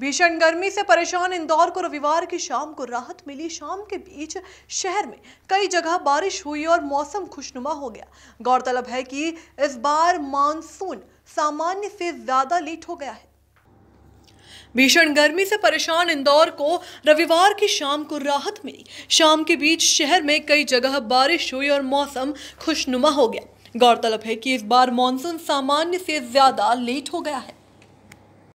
भीषण गर्मी से परेशान इंदौर को रविवार की शाम को राहत मिली शाम के बीच शहर में कई जगह बारिश हुई और मौसम खुशनुमा हो गया गौरतलब है कि इस बार मानसून सामान्य से ज्यादा लेट हो गया है भीषण गर्मी से परेशान इंदौर को रविवार की शाम को राहत मिली शाम के बीच शहर में कई जगह बारिश हुई और मौसम खुशनुमा हो गया गौरतलब है कि इस बार मानसून सामान्य से ज्यादा लेट हो गया है